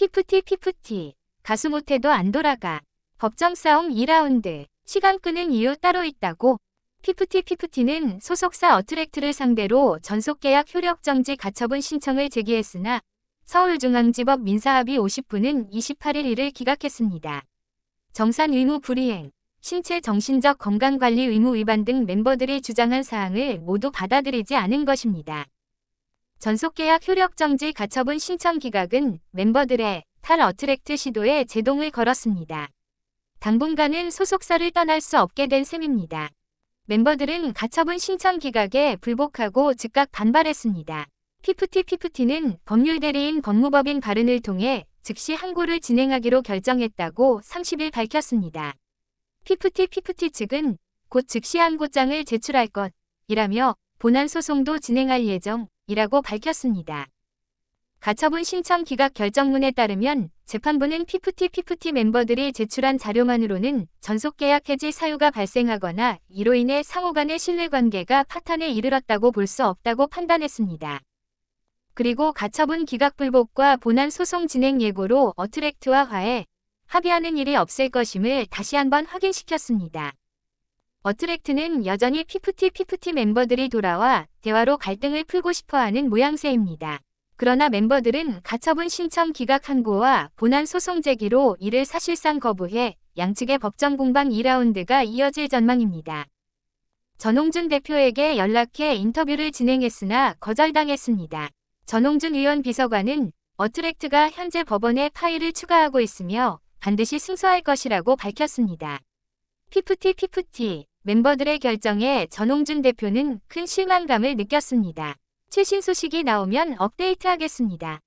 피프티 피 가수 못해도 안 돌아가 법정 싸움 2라운드 시간 끄는 이유 따로 있다고 피프티 피프티는 소속사 어트랙트를 상대로 전속계약 효력정지 가처분 신청을 제기했으나 서울중앙지법 민사합의 50부는 28일 이를 기각했습니다. 정산 의무 불이행, 신체 정신적 건강관리 의무 위반 등 멤버들이 주장한 사항을 모두 받아들이지 않은 것입니다. 전속계약 효력정지 가처분 신청 기각은 멤버들의 탈어트랙트 시도에 제동을 걸었습니다. 당분간은 소속사를 떠날 수 없게 된 셈입니다. 멤버들은 가처분 신청 기각에 불복하고 즉각 반발했습니다. 피프티 피프티는 법률 대리인 법무법인 발언을 통해 즉시 항고를 진행하기로 결정했다고 30일 밝혔습니다. 피프티 피프티 측은 곧 즉시 항고장을 제출할 것이라며 본안 소송도 진행할 예정 이라고 밝혔습니다. 가처분 신청 기각 결정문에 따르면 재판부는 피프티-피프티 멤버들이 제출한 자료만으로는 전속계약 해지 사유가 발생하거나 이로 인해 상호 간의 신뢰관계가 파탄에 이르렀다고 볼 수 없다고 판단했습니다. 그리고 가처분 기각 불복과 본안 소송 진행 예고로 어트랙트와 화해 합의하는 일이 없을 것임을 다시 한번 확인시켰습니다. 어트랙트는 여전히 피프티-피프티 멤버들이 돌아와 대화로 갈등을 풀고 싶어하는 모양새입니다. 그러나 멤버들은 가처분 신청 기각 항고와 본안 소송 제기로 이를 사실상 거부해 양측의 법정 공방 2라운드가 이어질 전망입니다. 전홍준 대표에게 연락해 인터뷰를 진행했으나 거절당했습니다. 전홍준 의원 비서관은 어트랙트가 현재 법원에 파일을 추가하고 있으며 반드시 승소할 것이라고 밝혔습니다. 피프티 피프티 멤버들의 결정에 전홍준 대표는 큰 실망감을 느꼈습니다. 최신 소식이 나오면 업데이트하겠습니다.